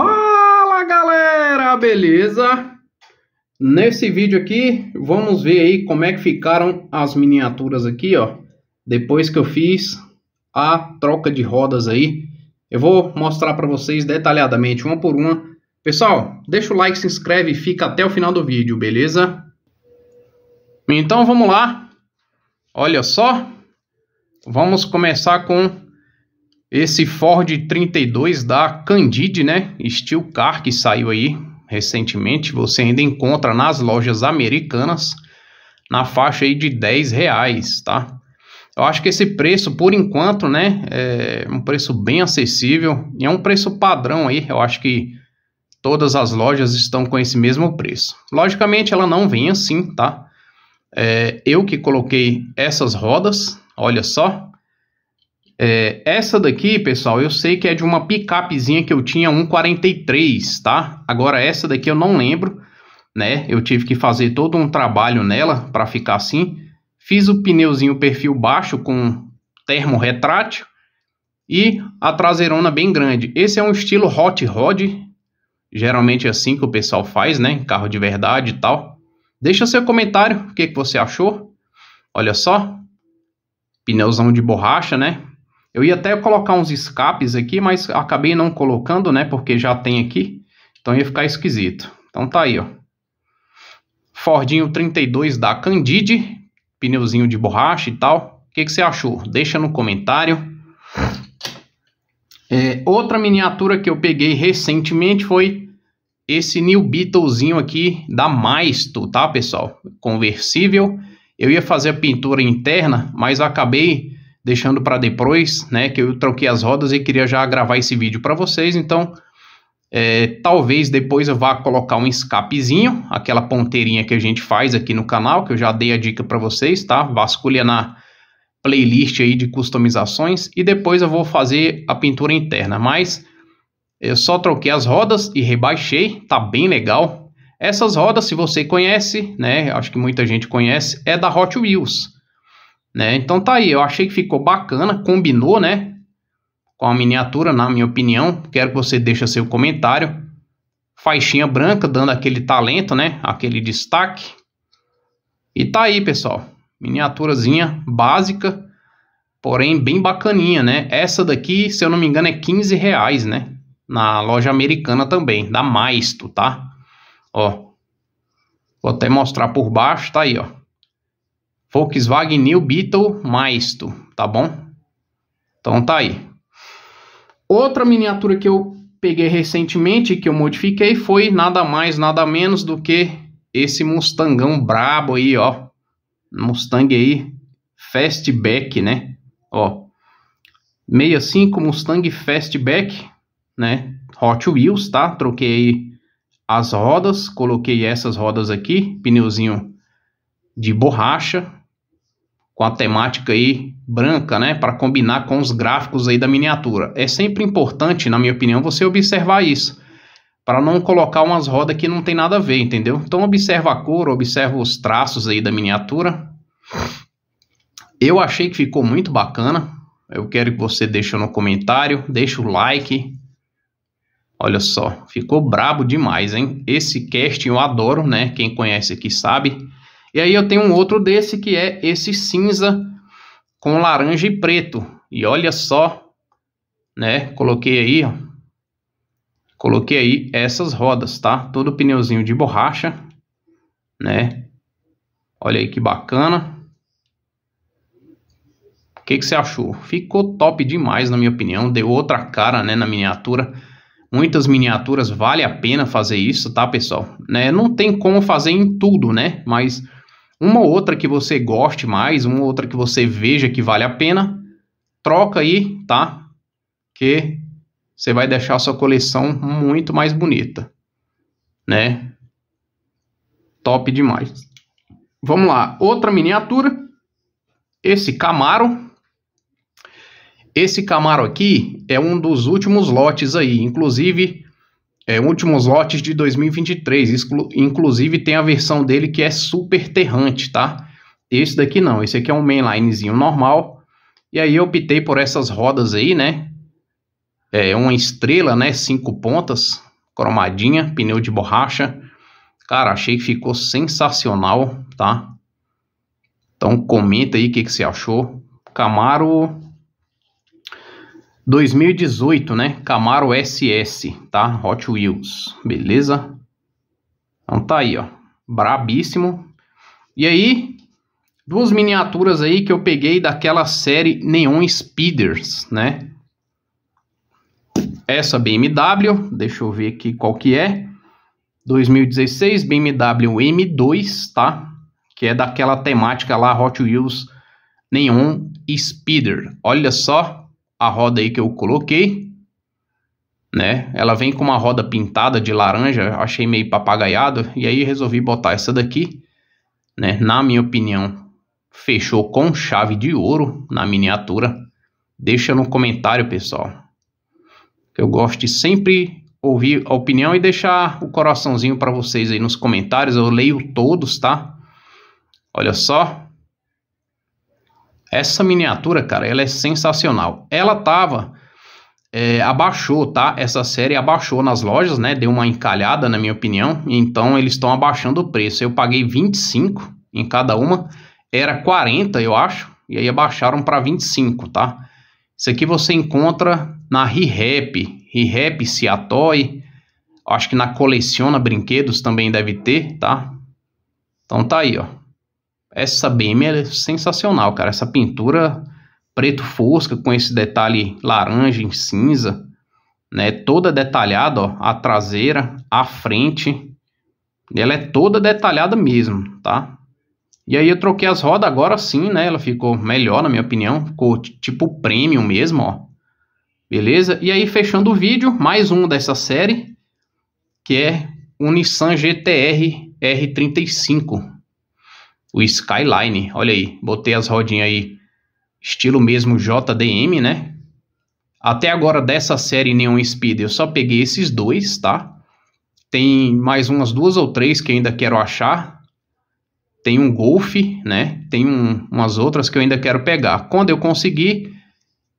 Fala galera, beleza? Nesse vídeo aqui, vamos ver aí como é que ficaram as miniaturas aqui, ó. Depois que eu fiz a troca de rodas aí. Eu vou mostrar para vocês detalhadamente, uma por uma. Pessoal, deixa o like, se inscreve e fica até o final do vídeo, beleza? Então vamos lá. Olha só. Vamos começar com esse Ford 32 da Candide, né? Steel Car que saiu aí recentemente, você ainda encontra nas lojas americanas na faixa aí de 10 reais, tá? Eu acho que esse preço, por enquanto, né, é um preço bem acessível e é um preço padrão aí. Eu acho que todas as lojas estão com esse mesmo preço. Logicamente, ela não vem assim, tá? É, eu que coloquei essas rodas, olha só, é, essa daqui, pessoal, eu sei que é de uma picapezinha que eu tinha 143, tá? Agora essa daqui eu não lembro, né? Eu tive que fazer todo um trabalho nela para ficar assim. Fiz o pneuzinho perfil baixo com termo retrátil e a traseirona bem grande. Esse é um estilo hot rod, geralmente é assim que o pessoal faz, né? Carro de verdade e tal. Deixa seu comentário, o que, que você achou? Olha só, pneuzão de borracha, né? Eu ia até colocar uns escapes aqui, mas acabei não colocando, né? Porque já tem aqui. Então ia ficar esquisito. Então tá aí, ó. Fordinho 32 da Candide, pneuzinho de borracha e tal. O que, que você achou? Deixa no comentário. É, outra miniatura que eu peguei recentemente foi esse New Beetlezinho aqui da Maisto, tá pessoal? Conversível. Eu ia fazer a pintura interna, mas acabei deixando para depois, né? Que eu troquei as rodas e queria já gravar esse vídeo para vocês, então é, talvez depois eu vá colocar um escapezinho, aquela ponteirinha que a gente faz aqui no canal, que eu já dei a dica para vocês, tá? Vasculha na playlist aí de customizações e depois eu vou fazer a pintura interna, mas eu só troquei as rodas e rebaixei, tá bem legal. Essas rodas, se você conhece, né, acho que muita gente conhece, é da Hot Wheels. Né? Então tá aí, eu achei que ficou bacana, combinou, né? Com a miniatura, na minha opinião. Quero que você deixe seu comentário. Faixinha branca, dando aquele talento, né? Aquele destaque. E tá aí, pessoal. Miniaturazinha básica, porém bem bacaninha, né? Essa daqui, se eu não me engano, é 15 reais, né? Na loja americana também, da Maisto, tá? Ó, vou até mostrar por baixo, tá aí, ó. Volkswagen New Beetle Maisto, tá bom? Então tá aí. Outra miniatura que eu peguei recentemente que eu modifiquei foi nada mais, nada menos do que esse Mustangão brabo aí, ó. Mustang aí, Fastback, né? Ó. 65 Mustang Fastback, né? Hot Wheels, tá? Troquei as rodas, coloquei essas rodas aqui, pneuzinho de borracha, com a temática aí branca, né, para combinar com os gráficos aí da miniatura. É sempre importante, na minha opinião, você observar isso, para não colocar umas rodas que não tem nada a ver, entendeu? Então observa a cor, observa os traços aí da miniatura. Eu achei que ficou muito bacana. Eu quero que você deixe no comentário, deixe o like. Olha só, ficou brabo demais, hein? Esse casting eu adoro, né? Quem conhece aqui sabe. E aí eu tenho um outro desse que é esse cinza com laranja e preto. E olha só, né? Coloquei aí, ó. Coloquei aí essas rodas, tá? Todo pneuzinho de borracha, né? Olha aí que bacana. O que, que você achou? Ficou top demais, na minha opinião. Deu outra cara, né, na miniatura. Muitas miniaturas vale a pena fazer isso, tá, pessoal? Né? Não tem como fazer em tudo, né? Mas uma outra que você goste mais, uma outra que você veja que vale a pena, troca aí, tá? Que você vai deixar a sua coleção muito mais bonita, né? Top demais. Vamos lá, outra miniatura, esse Camaro. Esse Camaro aqui é um dos últimos lotes aí, inclusive é, últimos lotes de 2023. Exclu inclusive tem a versão dele que é super terrante, tá? Esse daqui não, esse aqui é um mainlinezinho normal. E aí eu optei por essas rodas aí, né? É uma estrela, né? Cinco pontas, cromadinha, pneu de borracha. Cara, achei que ficou sensacional, tá? Então comenta aí o que, que você achou. Camaro 2018, né? Camaro SS, tá? Hot Wheels, beleza? Então tá aí, ó. Brabíssimo. E aí, duas miniaturas aí que eu peguei daquela série Neon Speeders, né? Essa BMW, deixa eu ver aqui qual que é. 2016 BMW M2, tá? Que é daquela temática lá Hot Wheels Neon Speeder. Olha só, a roda aí que eu coloquei, né? Ela vem com uma roda pintada de laranja, achei meio papagaiado, e aí resolvi botar essa daqui, né? Na minha opinião, fechou com chave de ouro na miniatura. Deixa no comentário, pessoal. Eu gosto de sempre ouvir a opinião e deixar o coraçãozinho para vocês aí nos comentários. Eu leio todos, tá? Olha só. Essa miniatura, cara, ela é sensacional. Ela tava. É, abaixou, tá? Essa série abaixou nas lojas, né? Deu uma encalhada, na minha opinião. Então eles estão abaixando o preço. Eu paguei 25 em cada uma. Era 40, eu acho. E aí abaixaram para 25, tá? Isso aqui você encontra na ReHap, ReHap Seatoy. Acho que na Coleciona Brinquedos também deve ter, tá? Então tá aí, ó. Essa BM é sensacional, cara. Essa pintura preto fosca com esse detalhe laranja em cinza, né? Toda detalhada, ó, a traseira, a frente. Ela é toda detalhada mesmo, tá? E aí eu troquei as rodas agora sim, né? Ela ficou melhor, na minha opinião. Ficou tipo premium mesmo, ó. Beleza? E aí, fechando o vídeo, mais um dessa série, que é o Nissan GTR R35 o Skyline. Olha aí, botei as rodinhas aí, estilo mesmo JDM, né? Até agora dessa série Neon Speed eu só peguei esses dois, tá? Tem mais umas duas ou três que ainda quero achar. Tem um Golf, né? Tem um, umas outras que eu ainda quero pegar. Quando eu conseguir,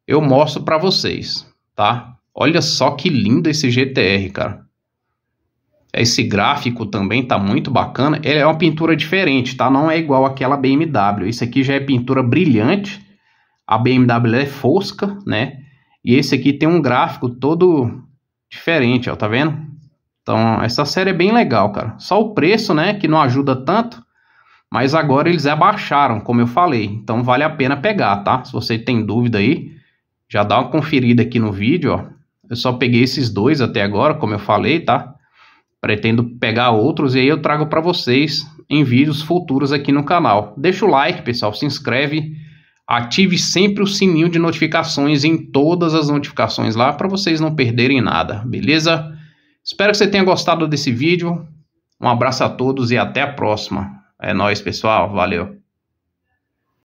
eu mostro para vocês, tá? Olha só que lindo esse GTR, cara. Esse gráfico também tá muito bacana. Ele é uma pintura diferente, tá? Não é igual aquela BMW. Isso aqui já é pintura brilhante. A BMW é fosca, né? E esse aqui tem um gráfico todo diferente, ó, tá vendo? Então, essa série é bem legal, cara. Só o preço, né, que não ajuda tanto, mas agora eles abaixaram, como eu falei. Então, vale a pena pegar, tá? Se você tem dúvida aí, já dá uma conferida aqui no vídeo, ó. Eu só peguei esses dois até agora, como eu falei, tá? Pretendo pegar outros e aí eu trago para vocês em vídeos futuros aqui no canal. Deixa o like, pessoal, se inscreve, ative sempre o sininho de notificações em todas as notificações lá para vocês não perderem nada, beleza? Espero que você tenha gostado desse vídeo. Um abraço a todos e até a próxima. É nós, pessoal. Valeu.